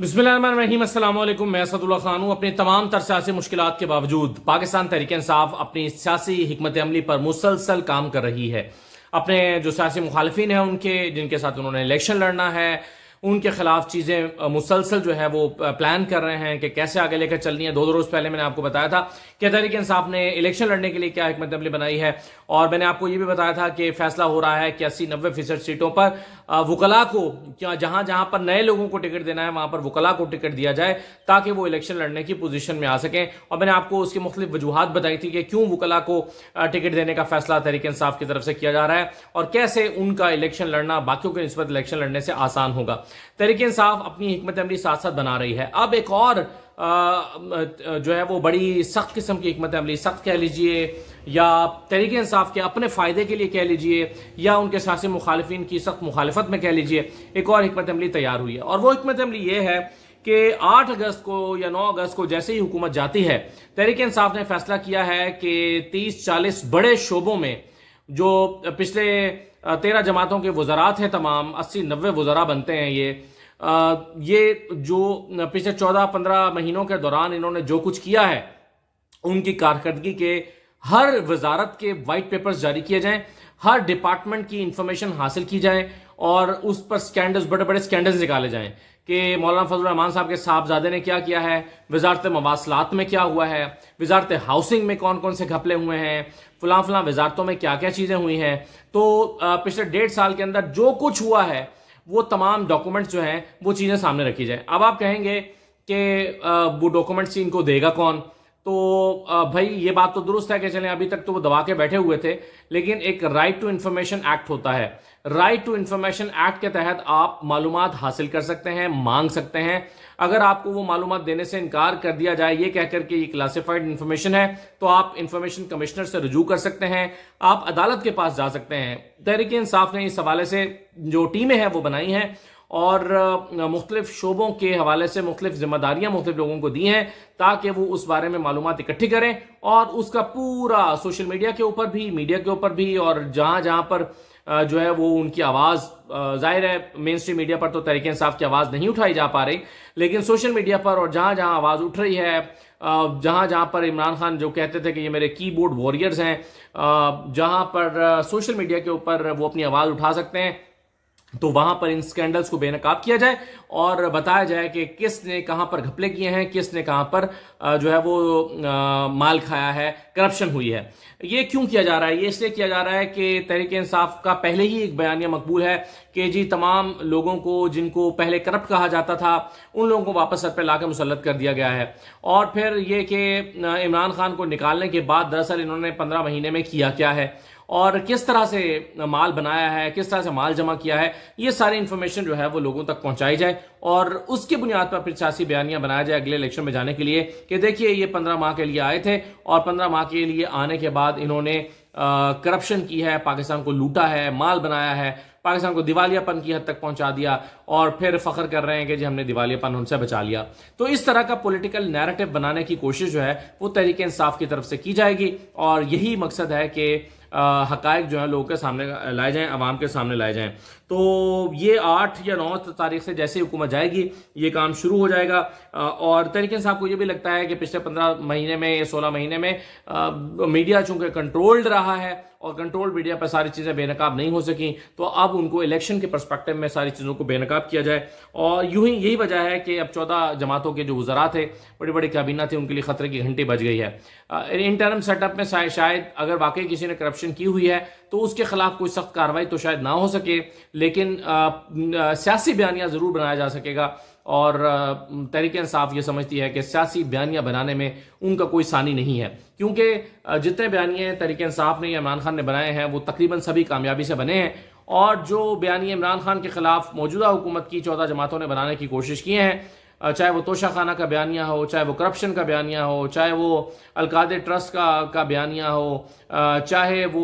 बिस्मिल मैं सदुल्ला खान हूँ अपने तमाम तर सियासी मुश्किल के बावजूद पाकिस्तान तहरीक इंसाफ अपनी सियासी हमत अमली पर मुसलसल काम कर रही है अपने जो सियासी मुखालफी हैं उनके जिनके साथ उन्होंने इलेक्शन लड़ना है उनके खिलाफ चीज़ें मुसलसल जो है वो प्लान कर रहे हैं कि कैसे आगे लेकर चलनी है दो दो रोज़ पहले मैंने आपको बताया था कि तहरीक इंसाफ ने इलेक्शन लड़ने के लिए क्या हमत अमली बनाई है और मैंने आपको ये भी बताया था कि फैसला हो रहा है कि अस्सी नब्बे फीसद सीटों पर वकला को क्या जहां जहां पर नए लोगों को टिकट देना है वहां पर वकला को टिकट दिया जाए ताकि वो इलेक्शन लड़ने की पोजीशन में आ सकें और मैंने आपको उसकी मुख्तु वजूहत बताई थी कि क्यों वकला को टिकट देने का फैसला तहरीक इंसाफ की तरफ से किया जा रहा है और कैसे उनका इलेक्शन लड़ना बाकियों के नस्बत इलेक्शन लड़ने से आसान होगा तहरीक इंसाफ अपनी हमत अमली साथ साथ बना रही है अब एक और जो है वो बड़ी सख्त किस्म की हमत अमली सख्त कह लीजिए या तहरीक इंसाफ के अपने फ़ायदे के लिए कह लीजिए या उनके सियासी मुखालफन की सख्त मुखालफत में कह लीजिए एक और हमत अमली तैयार हुई है और वो हमत अमली ये है कि 8 अगस्त को या 9 अगस्त को जैसे ही हुकूमत जाती है तहरीक इंसाफ ने फैसला किया है कि 30-40 बड़े शोबों में जो पिछले तेरह जमातों के वजरा हैं तमाम अस्सी नबे वज़रा बनते हैं ये ये जो पिछले चौदह पंद्रह महीनों के दौरान इन्होंने जो कुछ किया है उनकी कारकर्दगी के हर वजारत के वाइट पेपर्स जारी किए जाएं हर डिपार्टमेंट की इंफॉर्मेशन हासिल की जाए और उस पर स्कैंडल्स बड़े बड़े स्कैंडल्स निकाले जाएं कि मौलाना फजल रहमान साहब के साहबजादे ने क्या किया है वजारत मवासलात में क्या हुआ है वजारत हाउसिंग में कौन कौन से घपले हुए हैं फलां फलां वजारतों में क्या क्या चीज़ें हुई हैं तो पिछले डेढ़ साल के अंदर जो कुछ हुआ है वो तमाम डॉक्यूमेंट्स जो हैं वो चीज़ें सामने रखी जाए अब आप कहेंगे कि वो डॉक्यूमेंट्स इनको देगा कौन तो भाई ये बात तो दुरुस्त है कि चले अभी तक तो वो दबा के बैठे हुए थे लेकिन एक राइट टू इंफॉर्मेशन एक्ट होता है राइट टू इंफॉर्मेशन एक्ट के तहत आप मालूम हासिल कर सकते हैं मांग सकते हैं अगर आपको वो मालूम देने से इनकार कर दिया जाए ये कहकर के ये क्लासिफाइड इंफॉर्मेशन है तो आप इंफॉर्मेशन कमिश्नर से रजू कर सकते हैं आप अदालत के पास जा सकते हैं तहरीक इंसाफ ने इस हवाले से जो टीमें हैं वो बनाई हैं और मुख्तलिफ शोबों के हवाले से मुख्तलिफ जिम्मेदारियां मुख्तलिफ लोगों को दी हैं ताकि वो उस बारे में मालूम इकट्ठी करें और उसका पूरा सोशल मीडिया के ऊपर भी मीडिया के ऊपर भी और जहां जहां पर जो है वो उनकी आवाज़ जाहिर है मेन स्ट्रीम मीडिया पर तो तरीके इंसाफ की आवाज़ नहीं उठाई जा पा रही लेकिन सोशल मीडिया पर और जहाँ जहाँ आवाज़ उठ रही है जहाँ जहाँ पर इमरान खान जो कहते थे कि ये मेरे कीबोर्ड वॉरियर्स हैं जहाँ पर सोशल मीडिया के ऊपर वो अपनी आवाज़ उठा सकते हैं तो वहां पर इन स्कैंडल्स को बेनकाब किया जाए और बताया जाए कि किसने कहां पर घपले किए हैं किसने कहां पर जो है वो माल खाया है करप्शन हुई है ये क्यों किया जा रहा है ये इसलिए किया जा रहा है कि तहरीक इंसाफ का पहले ही एक बयानिया मकबूल है कि जी तमाम लोगों को जिनको पहले करप्ट कहा जाता था उन लोगों को वापस सर पर ला मुसलत कर दिया गया है और फिर ये कि इमरान खान को निकालने के बाद दरअसल इन्होंने पंद्रह महीने में किया क्या है और किस तरह से माल बनाया है किस तरह से माल जमा किया है ये सारी इन्फॉर्मेशन जो है वो लोगों तक पहुंचाई जाए और उसकी बुनियाद पर फिर सियासी बयानियां बनाया जाए अगले इलेक्शन में जाने के लिए कि देखिए ये पंद्रह माह के लिए आए थे और पंद्रह माह के लिए आने के बाद इन्होंने करप्शन की है पाकिस्तान को लूटा है माल बनाया है पाकिस्तान को दिवालियापन की हद तक पहुंचा दिया और फिर फख्र कर रहे हैं कि जी हमने दिवालियापन उनसे बचा लिया तो इस तरह का पॉलिटिकल नैरेटिव बनाने की कोशिश जो है वो तहरीक इंसाफ की तरफ से की जाएगी और यही मकसद है कि हकायक जो है लोगों के सामने लाए जाएं आवाम के सामने लाए जाएं तो ये आठ या नौ तारीख से जैसे हुकूमत जाएगी ये काम शुरू हो जाएगा और तरीके साहब को ये भी लगता है कि पिछले पंद्रह महीने में या सोलह महीने में मीडिया चूंकि कंट्रोल्ड रहा है और कंट्रोल मीडिया पर सारी चीज़ें बेनकाब नहीं हो सकी तो अब उनको इलेक्शन के परस्पेक्टिव में सारी चीज़ों को बेनकाब किया जाए और यूं ही यही वजह है कि अब चौदह जमातों के जो वजरा थे बड़े बड़े काबीना थे उनके लिए खतरे की घंटी बज गई है इन टर्म सेटअप में शायद अगर वाकई किसी ने करप्शन की हुई है तो उसके खिलाफ कोई सख्त कार्रवाई तो शायद ना हो सके लेकिन सियासी बयानियाँ ज़रूर बनाया जा सकेगा और तहरीक इंसाफ ये समझती है कि सियासी बयानियाँ बनाने में उनका कोई सानी नहीं है क्योंकि जितने बयानिए तहरीक इंसाफ ने इमरान खान ने बनाए हैं वो तकरीबन सभी कामयाबी से बने हैं और जो बयानी इमरान खान के खिलाफ मौजूदा हुकूमत की चौदह जमातों ने बनाने की कोशिश किए हैं चाहे वो तोशा खाना का बयानिया हो चाहे वो करप्शन का बयानिया हो चाहे वो अलकादे ट्रस्ट का का बयानिया हो चाहे वो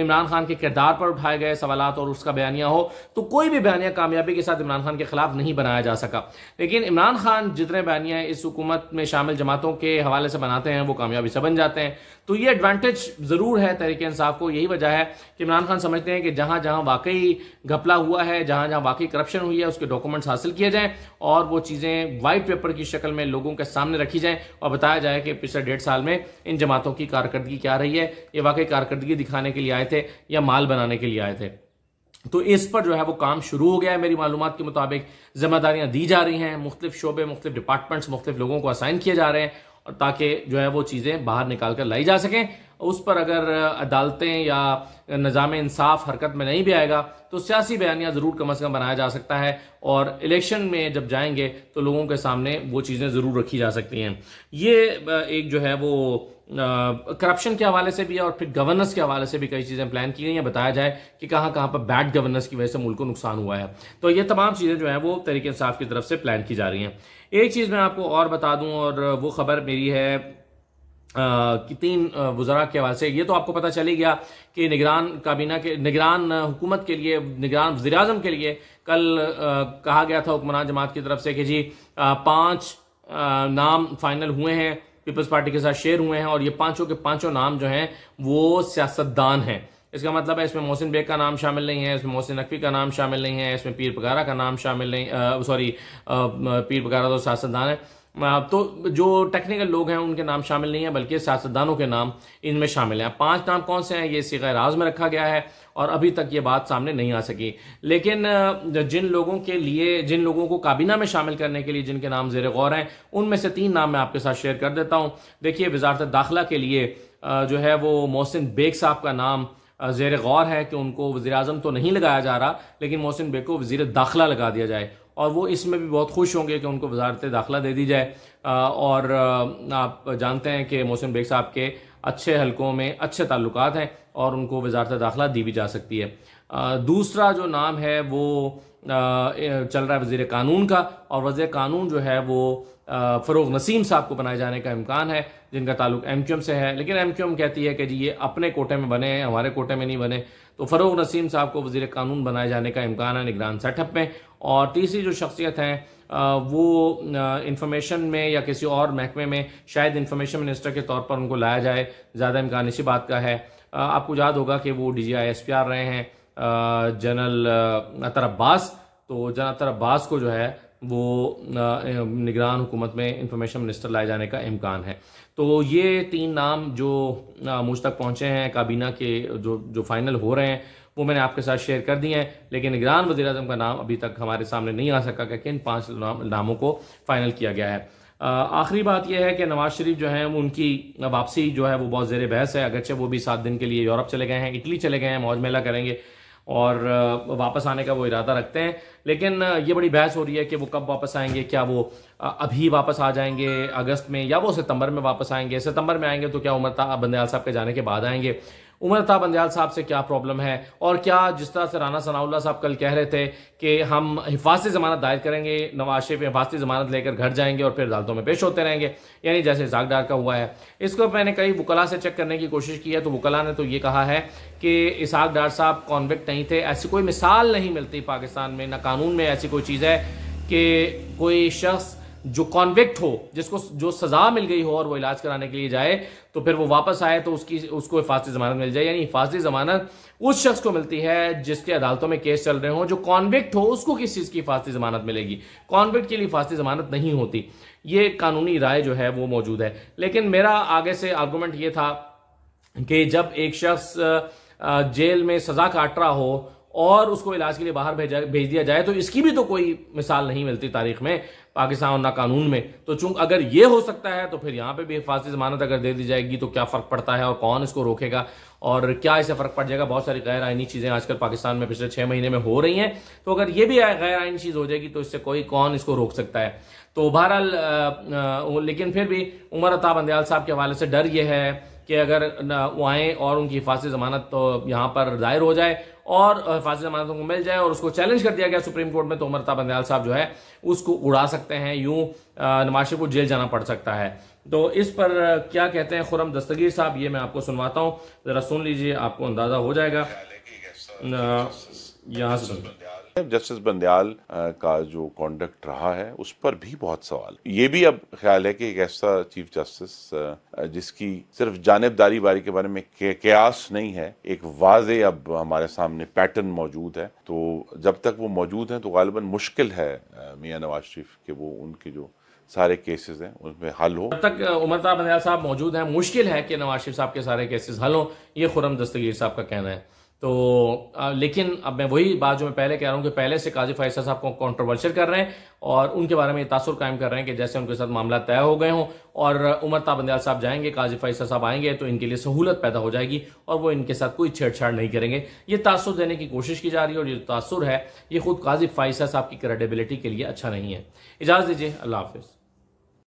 इमरान खान के किरदार पर उठाए गए सवाल और उसका बयानिया हो तो कोई भी बयानिया कामयाबी के साथ इमरान खान के खिलाफ नहीं बनाया जा सका लेकिन इमरान खान जितने बयानिया इस हुकूमत में शामिल जमातों के हवाले से बनाते हैं वो कामयाबी से बन जाते हैं तो ये एडवांटेज ज़रूर है तहरीक इंसाफ को यही वजह है कि इमरान खान समझते हैं कि जहां जहां वाकई घपला हुआ है जहां जहाँ वाकई करप्शन हुई है उसके डॉक्यूमेंट्स हासिल किया जाए और वो चीज़ें वाइट पेपर की शक्ल में लोगों के सामने रखी जाएँ और बताया जाए कि पिछले डेढ़ साल में इन जमातों की कारकर्दगी क्या रही है ये वाकई कारकर्दगी दिखाने के लिए आए थे या माल बनाने के लिए आए थे तो इस पर जो है वो काम शुरू हो गया है मेरी मालूम के मुताबिक जिम्मेदारियां दी जा रही हैं मुख्तलिफ शोबे मुख्तलिफ डिपार्टमेंट्स मुख्तलिफ लोगों को असाइन किए जा रहे हैं ताकि जो है वो चीज़ें बाहर निकाल कर लाई जा सकें उस पर अगर अदालतें या निज़ाम इंसाफ हरकत में नहीं भी आएगा तो सियासी बयानियाँ ज़रूर कम अज़ कम बनाया जा सकता है और इलेक्शन में जब जाएंगे तो लोगों के सामने वो चीज़ें ज़रूर रखी जा सकती हैं ये एक जो है वो करप्शन के हवाले से भी और फिर गवर्नेंस के हवाले से भी कई चीज़ें प्लान की गई हैं बताया जाए कि कहाँ कहाँ पर बैड गवर्नेंस की वजह से मुल्क को नुकसान हुआ है तो ये तमाम चीज़ें जो हैं वो तरीके इंसाफ की तरफ से प्लान की जा रही हैं एक चीज़ मैं आपको और बता दूँ और वो खबर मेरी है कि तीन वजरा के हवाले से ये तो आपको पता चली गया कि निगरान काबीना के निगरान हुकूमत के लिए निगरान वजी अजम के लिए कल आ, कहा गया था हुक्मरान जमात की तरफ से कि जी आ, पाँच आ, नाम फाइनल हुए हैं पीपल्स पार्टी के साथ शेयर हुए हैं और ये पांचों के पांचों नाम जो हैं वो सियासतदान हैं इसका मतलब है इसमें मोहसिन बेग का नाम शामिल नहीं है इसमें मोहसिन नकवी का नाम शामिल नहीं है इसमें पीर पगारा का नाम शामिल नहीं सॉरी पीर पगारा तो सियासतदान है हाँ, तो जो टेक्निकल लोग हैं उनके नाम शामिल नहीं है बल्कि सियासतदानों के नाम इनमें शामिल हैं पांच नाम कौन से हैं ये सिगा राज में रखा गया है और अभी तक ये बात सामने नहीं आ सकी लेकिन जिन लोगों के लिए जिन लोगों को काबीना में शामिल करने के लिए जिनके नाम जेर गौर हैं उनमें से तीन नाम मैं आपके साथ शेयर कर देता हूँ देखिए वजारत दाखिला के लिए जो है वो मोहसिन बेग साहब का नाम जेर गौर है कि उनको वजी तो नहीं लगाया जा रहा लेकिन मोहसिन बेग को वजीर दाखिला लगा दिया जाए और वो इसमें भी बहुत खुश होंगे कि उनको वजारत दाखिला दे दी जाए और आप जानते हैं कि मोहसिन बेग साहब के अच्छे हलकों में अच्छे ताल्लुक हैं और उनको वजारत दाखिला दी भी जा सकती है दूसरा जो नाम है वो चल रहा है वजीर कानून का और वजीर कानून जो है वो फ़रोग नसीम साहब को बनाए जाने का इम्कान है जिनका ताल्लुक एम से है लेकिन एम कहती है कि जी ये अपने कोटे में बने हमारे कोटे में नहीं बने तो फ़रोग नसीम साहब को वजीर कानून बनाए जाने का इम्कान है निगरान सेटअप में और तीसरी जो शख्सियत हैं वो इंफॉर्मेशन में या किसी और महकमे में शायद इंफॉर्मेशन मिनिस्टर के तौर पर उनको लाया जाए ज़्यादा इम्कान इसी बात का है आपको याद होगा कि वो D G I S P R रहे हैं जनरल अतर अब्बास तो जनरल अतर अब्बास को जो है वो निगरान हुकूमत में इंफॉर्मेशन मिनिस्टर लाए जाने का इम्कान है तो ये तीन नाम जो मुझ तक पहुँचे हैं काबीना के जो जो फाइनल हो रहे हैं वो मैंने आपके साथ शेयर कर दिए हैं लेकिन निगरान वजी अजम का नाम अभी तक हमारे सामने नहीं आ सका क्योंकि इन पाँच नाम, नामों को फाइनल किया गया है आखिरी बात यह है कि नवाज शरीफ जो है उनकी वापसी जो है वो बहुत जेर बहस है अगरचे वो भी सात दिन के लिए यूरोप चले गए हैं इटली चले गए हैं मौज मेला करेंगे और वापस आने का वो इरादा रखते हैं लेकिन ये बड़ी बहस हो रही है कि वो कब वापस आएंगे क्या वो अभी वापस आ जाएंगे अगस्त में या वो सितंबर में वापस आएंगे सितंबर में आएंगे तो क्या उमर बंदयाल साहब के जाने के बाद आएंगे उमर अता बंदयाल साहब से क्या प्रॉब्लम है और क्या जिस तरह से राना सनाउल्ला साहब कल कह रहे थे कि हम हिफाजती ज़मानत दायर करेंगे नवाज शरीफ हिफाजती ज़मानत लेकर घर जाएंगे और फिर अदालतों में पेश होते रहेंगे यानी जैसे जागदार का हुआ है इसको मैंने कई वकला से चेक करने की कोशिश की है तो वकला ने तो ये कहा है कि इसाक डार साहब कॉन्विक्ट नहीं थे ऐसी कोई मिसाल नहीं मिलती पाकिस्तान में ना कानून में ऐसी कोई चीज़ है कि कोई शख्स जो कॉन्विक्ट हो जिसको जो सजा मिल गई हो और वो इलाज कराने के लिए जाए तो फिर वो वापस आए तो उसकी उसको हिफाजती जमानत मिल जाए यानी हिफाजती जमानत उस शख्स को मिलती है जिसके अदालतों में केस चल रहे हो जो कॉन्विक्ट हो उसको किस चीज़ की हिफाजती जमानत मिलेगी कॉन्विक्ट के लिए हिफाजती जमानत नहीं होती ये कानूनी राय जो है वो मौजूद है लेकिन मेरा आगे से आर्गूमेंट ये था कि जब एक शख्स जेल में सजा काट रहा हो और उसको इलाज के लिए बाहर भेजा भेज दिया जाए तो इसकी भी तो कोई मिसाल नहीं मिलती तारीख में पाकिस्तान और ना कानून में तो चूंकि अगर ये हो सकता है तो फिर यहाँ पे भी हिफाजी जमानत अगर दे दी जाएगी तो क्या फ़र्क पड़ता है और कौन इसको रोकेगा और क्या इसे फ़र्क पड़ जाएगा बहुत सारी गैर आइनी चीज़ें आजकल पाकिस्तान में पिछले छः महीने में हो रही हैं तो अगर ये भी गैर आइनी चीज़ हो जाएगी तो इससे कोई कौन इसको रोक सकता है तो बहरहाल लेकिन फिर भी उमर अताब बंदयाल साहब के हवाले से डर ये है कि अगर वो आएँ और उनकी हिफाजी ज़मानत तो यहाँ पर जाहिर हो जाए और फाजिल जमानतों को मिल जाए और उसको चैलेंज कर दिया गया सुप्रीम कोर्ट में तो उमरता बंदयाल साहब जो है उसको उड़ा सकते हैं यूं नवाज को जेल जाना पड़ सकता है तो इस पर क्या कहते हैं खुरम दस्तगीर साहब ये मैं आपको सुनवाता हूँ ज़रा सुन लीजिए आपको अंदाज़ा हो जाएगा यहाँ से सुन जस्टिस बंदयाल का जो कॉन्डक्ट रहा है उस पर भी बहुत सवाल ये भी अब ख्याल है कि एक ऐसा चीफ जस्टिस जिसकी सिर्फ जानबदारी बारी के बारे में क्यास नहीं है एक वाजे अब हमारे सामने पैटर्न मौजूद है तो जब तक वो मौजूद हैं तो गालिबा मुश्किल है मियाँ नवाज शरीफ के वो उनके जो सारे केसेस हैं उनमें हल हो जब तक उमर ताब साहब मौजूद हैं मुश्किल है कि नवाज शरीफ साहब के सारे केसेस हल हो ये खुरम दस्तगीर साहब का कहना है तो आ, लेकिन अब मैं वही बात जो मैं पहले कह रहा हूँ कि पहले से काजी फैसल साहब को कॉन्ट्रोवर्शियल कर रहे हैं और उनके बारे में ये तासुर कायम कर रहे हैं कि जैसे उनके साथ मामला तय हो गए हों और उमर ताबंदयाल साहब जाएंगे काजी फैसल साहब आएंगे तो इनके लिए सहूलत पैदा हो जाएगी और वो इनके साथ कोई छेड़छाड़ नहीं करेंगे ये तासुर देने की कोशिश की जा रही है और ये तासुर है ये खुद काजी फैसल साहब की क्रेडिबिलिटी के लिए अच्छा नहीं है इजाज़त दीजिए अल्लाह हाफिज़